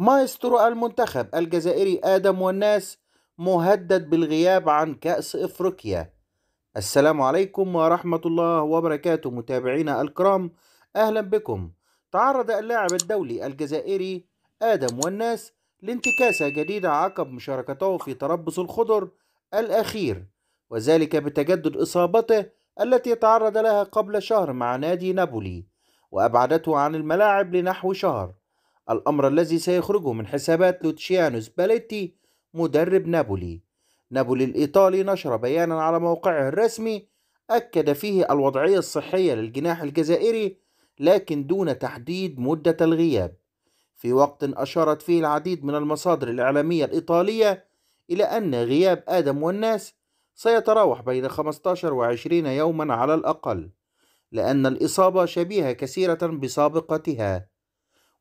مايسترو المنتخب الجزائري آدم والناس مهدد بالغياب عن كأس إفريقيا السلام عليكم ورحمة الله وبركاته متابعينا الكرام أهلا بكم تعرض اللاعب الدولي الجزائري آدم والناس لانتكاسة جديدة عقب مشاركته في تربص الخضر الأخير وذلك بتجدد إصابته التي تعرض لها قبل شهر مع نادي نابولي وأبعدته عن الملاعب لنحو شهر الأمر الذي سيخرجه من حسابات لوتشيانو سباليتي مدرب نابولي نابولي الإيطالي نشر بيانا على موقعه الرسمي أكد فيه الوضعية الصحية للجناح الجزائري لكن دون تحديد مدة الغياب في وقت أشارت فيه العديد من المصادر الإعلامية الإيطالية إلى أن غياب آدم والناس سيتراوح بين 15 و 20 يوما على الأقل لأن الإصابة شبيهة كثيرة بسابقتها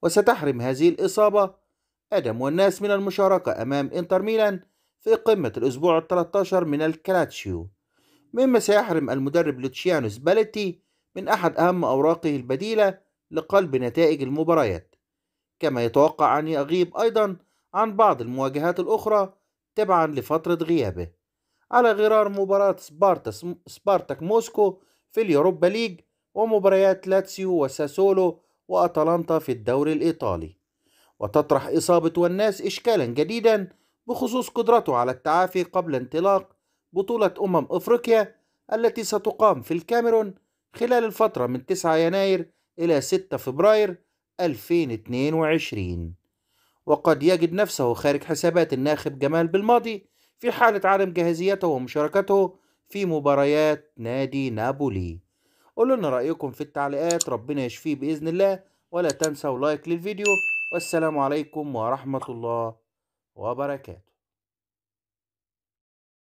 وستحرم هذه الإصابة آدم والناس من المشاركة أمام إنتر ميلان في قمة الأسبوع ال13 من الكلاتشيو مما سيحرم المدرب لوتشيانو سباليتي من أحد أهم أوراقه البديلة لقلب نتائج المباريات كما يتوقع أن يغيب أيضا عن بعض المواجهات الأخرى تبعا لفترة غيابه على غرار مباراة سبارتاك موسكو في اليوروبا ليج ومباريات لاتسيو وساسولو وأتلانتا في الدوري الإيطالي وتطرح إصابة والناس إشكالا جديدا بخصوص قدرته على التعافي قبل انطلاق بطولة أمم أفريقيا التي ستقام في الكاميرون خلال الفترة من 9 يناير إلى 6 فبراير 2022 وقد يجد نفسه خارج حسابات الناخب جمال بالماضي في حالة عدم جاهزيته ومشاركته في مباريات نادي نابولي قولوا لنا رأيكم في التعليقات ربنا يشفيه بإذن الله ولا تنسوا لايك للفيديو والسلام عليكم ورحمة الله وبركاته